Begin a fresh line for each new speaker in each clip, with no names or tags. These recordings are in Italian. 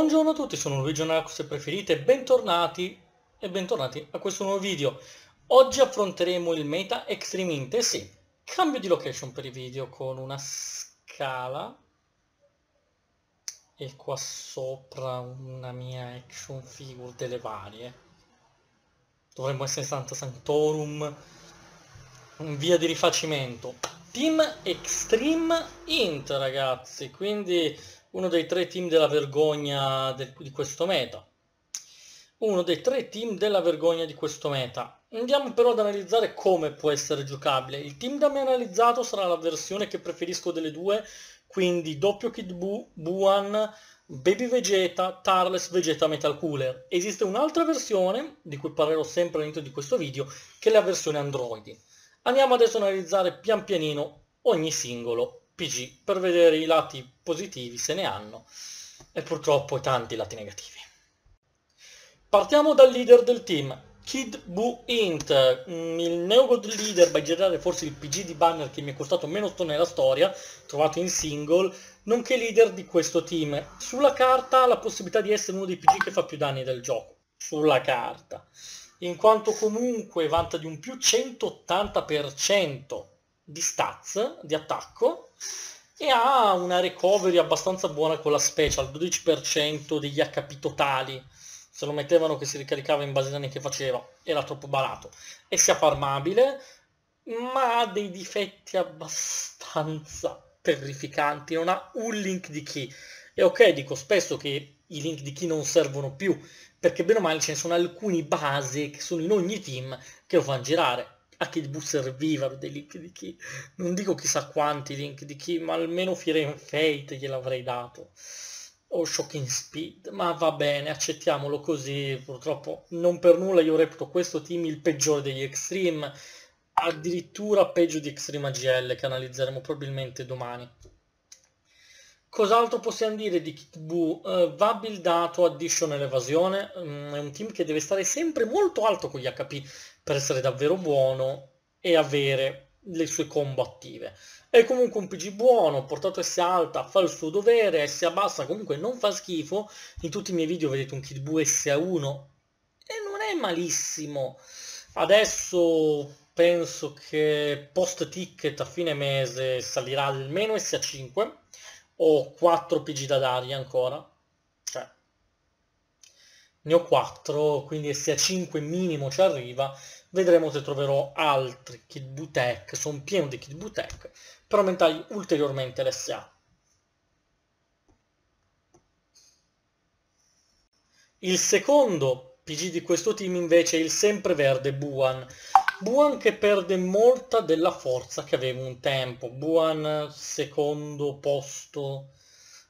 Buongiorno a tutti, sono Luigi Narco se preferite, bentornati e bentornati a questo nuovo video. Oggi affronteremo il meta Extreme Intensity. Cambio di location per i video con una scala e qua sopra una mia action figure delle varie. Dovremmo essere Santa Sanctorum, via di rifacimento. Team Extreme Int ragazzi, quindi uno dei tre team della vergogna del, di questo meta. Uno dei tre team della vergogna di questo meta. Andiamo però ad analizzare come può essere giocabile. Il team da me analizzato sarà la versione che preferisco delle due, quindi doppio Kid Bu Buan, Baby Vegeta, Tarles, Vegeta Metal Cooler. Esiste un'altra versione, di cui parlerò sempre all'interno di questo video, che è la versione Android. Andiamo adesso ad analizzare pian pianino ogni singolo PG per vedere i lati positivi se ne hanno e purtroppo tanti lati negativi. Partiamo dal leader del team, Kid Bu Int, mm, il neogod leader, by generale forse il PG di banner che mi è costato meno stone nella storia, trovato in single, nonché leader di questo team. Sulla carta ha la possibilità di essere uno dei PG che fa più danni del gioco, sulla carta, in quanto comunque vanta di un più 180% di stats, di attacco, e ha una recovery abbastanza buona con la special, 12% degli HP totali, se lo mettevano che si ricaricava in base agli anni che faceva, era troppo barato, e sia farmabile, ma ha dei difetti abbastanza terrificanti, non ha un link di key. E ok, dico spesso che i link di key non servono più, perché bene o male ce ne sono alcuni base che sono in ogni team che lo fanno girare a Kidbu servivano dei link di chi Non dico chissà quanti link di chi ma almeno Fire and Fate gliel'avrei dato. O Shocking Speed, ma va bene, accettiamolo così, purtroppo non per nulla io reputo questo team il peggiore degli Extreme, addirittura peggio di Extreme AGL che analizzeremo probabilmente domani. Cos'altro possiamo dire di Kitbu? Uh, eh, va buildato additional evasione, um, è un team che deve stare sempre molto alto con gli HP, per essere davvero buono e avere le sue combo attive. È comunque un PG buono, portato S alta, fa il suo dovere, S bassa comunque non fa schifo. In tutti i miei video vedete un Kid Buu S 1 e non è malissimo. Adesso penso che post ticket a fine mese salirà almeno S 5 ho 4 PG da dargli ancora, cioè ne ho 4, quindi se a 5 minimo ci arriva vedremo se troverò altri kit bootech, sono pieno di kit bootech, per aumentare ulteriormente l'SA. Il secondo PG di questo team invece è il sempreverde Buan. Buan che perde molta della forza che aveva un tempo. Buan secondo posto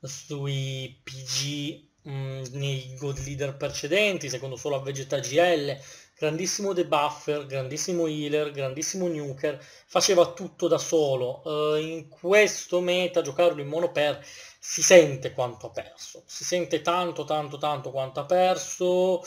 sui PG mh, mm, nei God Leader precedenti, secondo solo a Vegeta GL, grandissimo debuffer, grandissimo healer, grandissimo nuker, faceva tutto da solo. Uh, in questo meta giocarlo in mono per si sente quanto ha perso, si sente tanto tanto tanto quanto ha perso,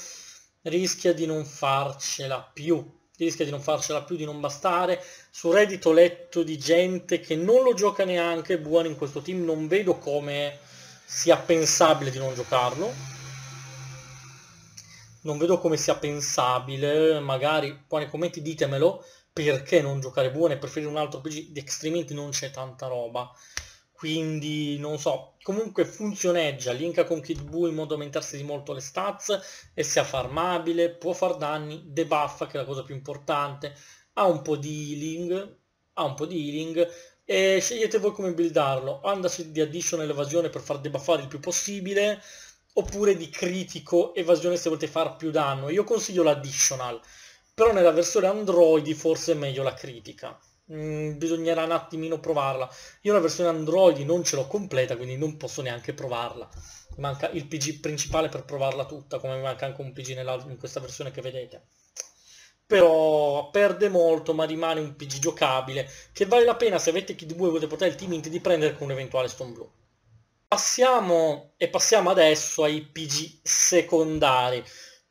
rischia di non farcela più rischia di non farcela più, di non bastare. Su Reddit ho letto di gente che non lo gioca neanche, buono in questo team, non vedo come sia pensabile di non giocarlo non vedo come sia pensabile, magari poi nei commenti ditemelo, perché non giocare buone preferire un altro PG, di altrimenti non c'è tanta roba. Quindi non so, comunque funzioneggia, linka con Kid Buu in modo da aumentarsi di molto le stats, e sia farmabile, può far danni, debuffa che è la cosa più importante, ha un po' di healing, ha un po' di healing, e scegliete voi come buildarlo, andarsi di additional evasione per far debuffare il più possibile, oppure di critico evasione se volete far più danno. Io consiglio l'additional, però nella versione Android forse è meglio la critica. Mm, bisognerà un attimino provarla. Io la versione Android non ce l'ho completa, quindi non posso neanche provarla. Manca il PG principale per provarla tutta, come manca anche un PG nella, in questa versione che vedete. Però perde molto, ma rimane un PG giocabile, che vale la pena se avete KD2 e volete portare il team int di prendere con un eventuale stone blu. Passiamo, e passiamo adesso ai PG secondari.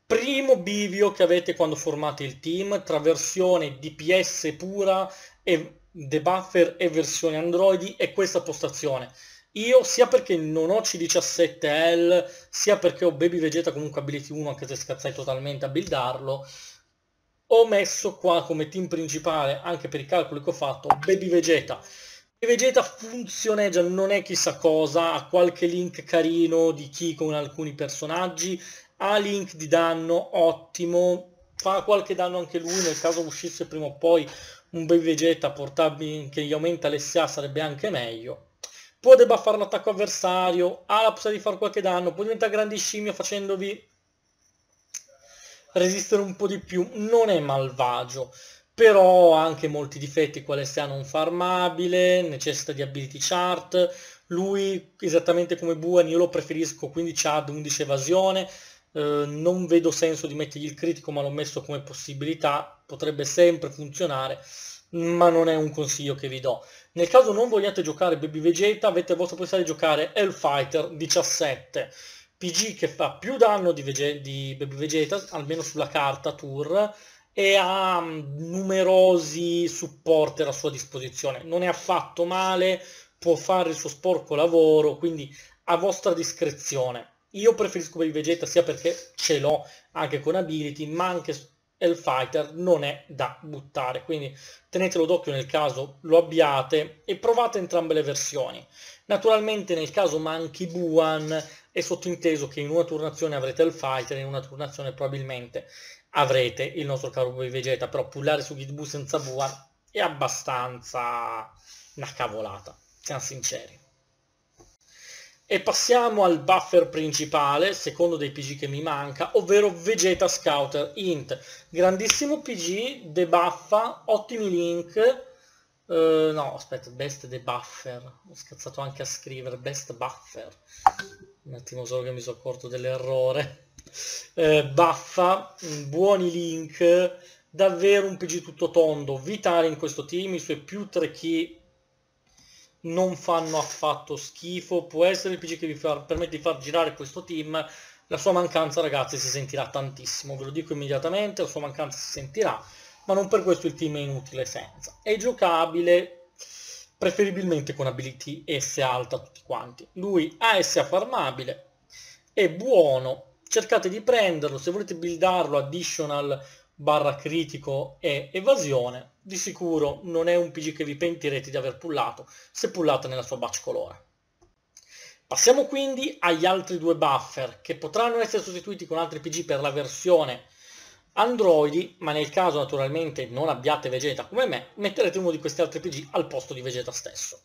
Primo bivio che avete quando formate il team tra versione DPS pura e debuffer e versione Android è questa postazione. Io sia perché non ho C17L, sia perché ho Baby Vegeta comunque Ability 1 anche se scazzai totalmente a buildarlo, ho messo qua come team principale, anche per i calcoli che ho fatto, Baby Vegeta Vegeta funzioneggia, non è chissà cosa, ha qualche link carino di chi con alcuni personaggi, ha link di danno, ottimo, fa qualche danno anche lui, nel caso uscisse prima o poi un bel Vegeta portabile che gli aumenta l'SA sarebbe anche meglio. Può debuffare un attacco avversario, ha la possibilità di fare qualche danno, può diventare grandi scimmie facendovi resistere un po' di più, non è malvagio però ha anche molti difetti, quale sia non farmabile, necessita di ability chart, lui esattamente come Buan io lo preferisco 15 ad 11 evasione, eh, non vedo senso di mettergli il critico ma l'ho messo come possibilità, potrebbe sempre funzionare, ma non è un consiglio che vi do. Nel caso non vogliate giocare Baby Vegeta avete a vostra possibilità di giocare Hellfighter 17, PG che fa più danno di, Vege- di Baby Vegeta, almeno sulla carta tour, e ha mm, numerosi supporter a sua disposizione. Non è affatto male, può fare il suo sporco lavoro, quindi a vostra discrezione. Io preferisco il Vegeta sia perché ce l'ho anche con Ability, ma anche il Fighter non è da buttare, quindi tenetelo d'occhio nel caso lo abbiate e provate entrambe le versioni. Naturalmente nel caso manchi Buan è sottinteso che in una turnazione avrete Hellfighter e in una turnazione probabilmente avrete il nostro caro Boy Vegeta, però pullare su Gitbu senza Buar è abbastanza una cavolata, siamo sinceri. E passiamo al buffer principale, secondo dei PG che mi manca, ovvero Vegeta Scouter Int. Grandissimo PG, debuffa, ottimi link, Uh, no, aspetta, best debuffer. Ho scherzato anche a scrivere best buffer. Un attimo solo che mi sono accorto dell'errore. Uh, eh, baffa, mm, buoni link, davvero un PG tutto tondo. Vitale in questo team, i suoi più tre key non fanno affatto schifo. Può essere il PG che vi far, permette di far girare questo team. La sua mancanza, ragazzi, si sentirà tantissimo. Ve lo dico immediatamente, la sua mancanza si sentirà ma non per questo il team è inutile senza. È giocabile preferibilmente con ability S alta tutti quanti. Lui ha S farmabile, è buono, cercate di prenderlo, se volete buildarlo additional barra critico e evasione, di sicuro non è un PG che vi pentirete di aver pullato se pullate nella sua batch colore. Passiamo quindi agli altri due buffer che potranno essere sostituiti con altri PG per la versione androidi, ma nel caso naturalmente non abbiate Vegeta come me, metterete uno di questi altri PG al posto di Vegeta stesso.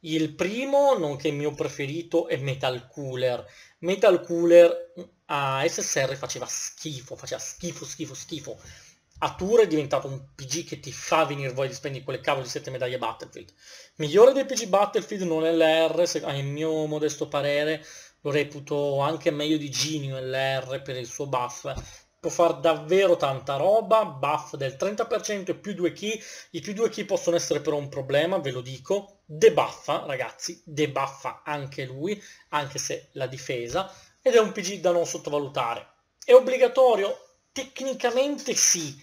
Il primo, nonché il mio preferito, è Metal Cooler. Metal Cooler mm, a SSR faceva schifo, faceva schifo, schifo, schifo. A Tour è diventato un PG che ti fa venire voi di spendere quelle cavolo di 7 medaglie Battlefield. Migliore del PG Battlefield non è l'R, a mio modesto parere lo reputo anche meglio di Genio LR per il suo buff può fare davvero tanta roba, buff del 30% e più due key, i più due key possono essere però un problema, ve lo dico, debuffa ragazzi, debuffa anche lui, anche se la difesa, ed è un PG da non sottovalutare. È obbligatorio? Tecnicamente sì,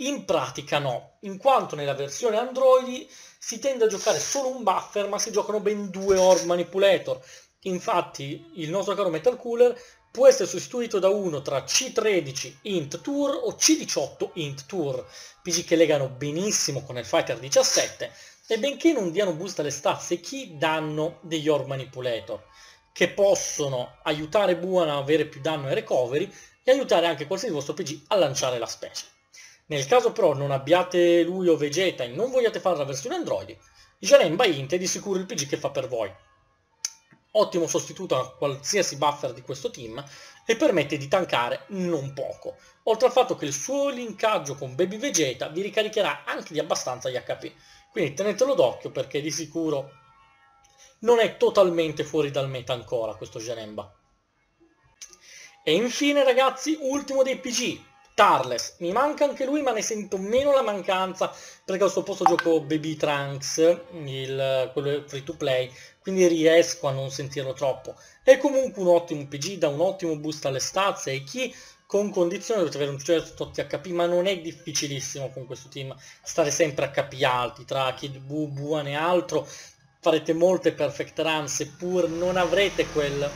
in pratica no, in quanto nella versione Android si tende a giocare solo un buffer ma si giocano ben due Orb Manipulator, Infatti il nostro caro Metal Cooler può essere sostituito da uno tra C13 int tour o C18 int tour, PG che legano benissimo con il Fighter 17 e benché non diano boost alle stats chi danno degli Or Manipulator, che possono aiutare Buan a avere più danno ai recovery e aiutare anche qualsiasi vostro PG a lanciare la specie. Nel caso però non abbiate lui o Vegeta e non vogliate fare la versione Android, Jaren Int è di sicuro il PG che fa per voi, ottimo sostituto a qualsiasi buffer di questo team e permette di tankare non poco, oltre al fatto che il suo linkaggio con Baby Vegeta vi ricaricherà anche di abbastanza gli HP, quindi tenetelo d'occhio perché di sicuro non è totalmente fuori dal meta ancora questo Genemba. E infine ragazzi, ultimo dei PG, Tarles, mi manca anche lui ma ne sento meno la mancanza perché al suo posto gioco Baby Trunks, il, quello free to play, quindi riesco a non sentirlo troppo. È comunque un ottimo PG, dà un ottimo boost alle stazze e chi con condizione dovete avere un certo THP, ma non è difficilissimo con questo team stare sempre HP alti, tra Kid Bu, Buan e altro, farete molte perfect run seppur non avrete quel,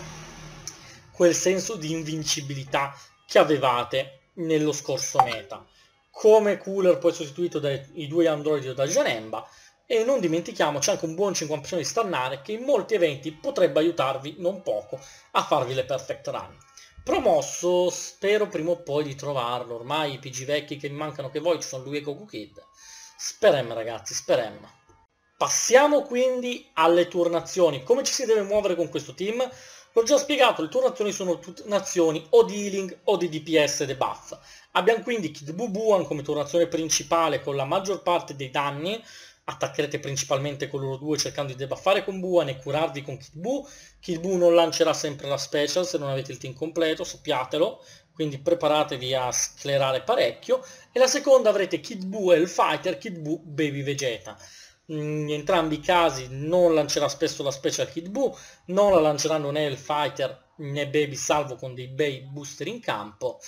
quel senso di invincibilità che avevate nello scorso meta. Come cooler poi sostituito dai due androidi o da Janemba e non dimentichiamo c'è anche un buon 50% di Stannare che in molti eventi potrebbe aiutarvi non poco a farvi le perfect run. Promosso, spero prima o poi di trovarlo, ormai i PG vecchi che mancano che voi ci sono lui e Goku Kid. Sperem ragazzi, sperem. Passiamo quindi alle turnazioni. Come ci si deve muovere con questo team? L'ho già spiegato, le turnazioni sono turnazioni o di healing o di DPS debuff. Abbiamo quindi Kid Bubuan come turnazione principale con la maggior parte dei danni, attaccherete principalmente con loro due cercando di debuffare con Buan e curarvi con Kid Bu. Kid Bu non lancerà sempre la special se non avete il team completo, sappiatelo, quindi preparatevi a sclerare parecchio. E la seconda avrete Kid Bu e il fighter, Kid Bu Baby Vegeta in entrambi i casi non lancerà spesso la Special Kid Boo, non la lanceranno né il Fighter né Baby salvo con dei bei booster in campo.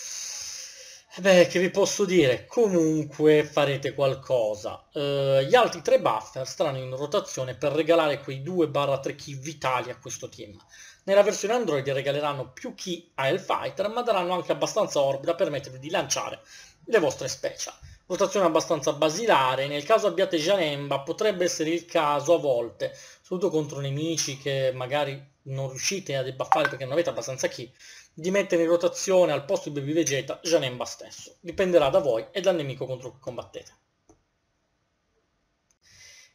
Eh beh, che vi posso dire? Comunque farete qualcosa. Uh, gli altri tre buffer staranno in rotazione per regalare quei 2-3 key vitali a questo team. Nella versione Android regaleranno più key a Hellfighter, ma daranno anche abbastanza orbita per permettervi di lanciare le vostre special. Votazione abbastanza basilare, nel caso abbiate Janemba potrebbe essere il caso a volte, soprattutto contro nemici che magari non riuscite a debuffare perché non avete abbastanza chi, di mettere in rotazione al posto di Baby Vegeta Janemba stesso. Dipenderà da voi e dal nemico contro cui combattete.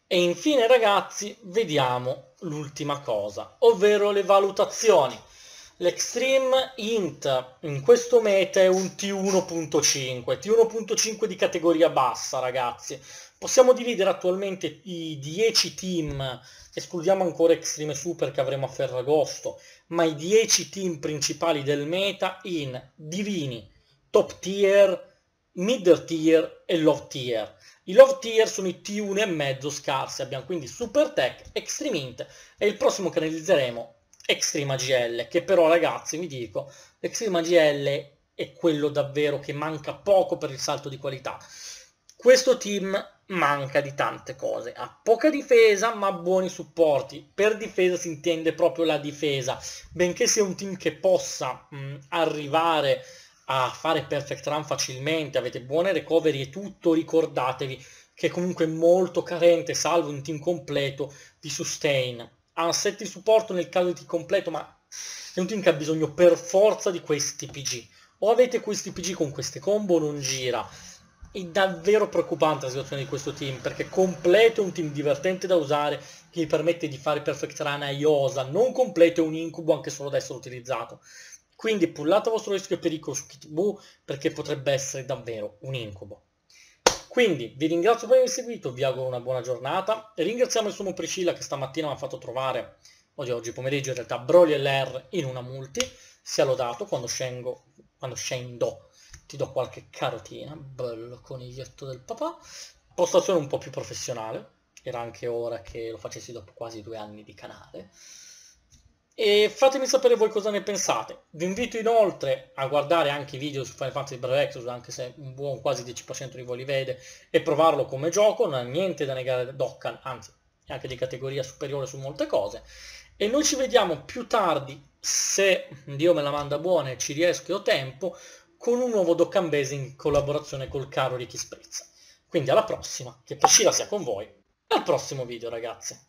E infine ragazzi vediamo l'ultima cosa, ovvero le valutazioni. L'extreme int in questo meta è un T1.5, T1.5 di categoria bassa ragazzi. Possiamo dividere attualmente i 10 team, escludiamo ancora Extreme Super che avremo a Ferragosto, ma i 10 team principali del meta in divini, top tier, mid tier e low tier. I Love tier sono i T1 e mezzo scarsi, abbiamo quindi Super Tech, Extreme Int e il prossimo che analizzeremo Extreme AGL, che però ragazzi vi dico, Extreme AGL è quello davvero che manca poco per il salto di qualità. Questo team manca di tante cose, ha poca difesa ma buoni supporti, per difesa si intende proprio la difesa, benché sia un team che possa mh, arrivare a fare perfect run facilmente, avete buone recovery e tutto, ricordatevi che è comunque molto carente, salvo un team completo, di sustain ha un set di supporto nel caso di completo, ma è un team che ha bisogno per forza di questi PG. O avete questi PG con queste combo non gira. È davvero preoccupante la situazione di questo team, perché completo è un team divertente da usare, che gli permette di fare perfect run a Iosa, non completo è un incubo anche solo da essere utilizzato. Quindi pullate a vostro rischio e pericolo su Kit Buu, perché potrebbe essere davvero un incubo. Quindi vi ringrazio per aver seguito, vi auguro una buona giornata e ringraziamo il sumo Priscilla che stamattina mi ha fatto trovare, oggi, oggi pomeriggio in realtà, Broly e Lair in una multi, sia lodato quando scendo, quando scendo ti do qualche carotina, bello coniglietto del papà, postazione un po' più professionale, era anche ora che lo facessi dopo quasi due anni di canale, e fatemi sapere voi cosa ne pensate. Vi invito inoltre a guardare anche i video su Final Fantasy Brave Exodus, anche se un buon quasi 10% di voi li vede, e provarlo come gioco, non ha niente da negare a Dokkan, anzi è anche di categoria superiore su molte cose. E noi ci vediamo più tardi, se Dio me la manda buona e ci riesco e ho tempo, con un nuovo Dokkan Base in collaborazione col caro Ricky Sprezza. Quindi alla prossima, che Pescira sia con voi, al prossimo video ragazzi!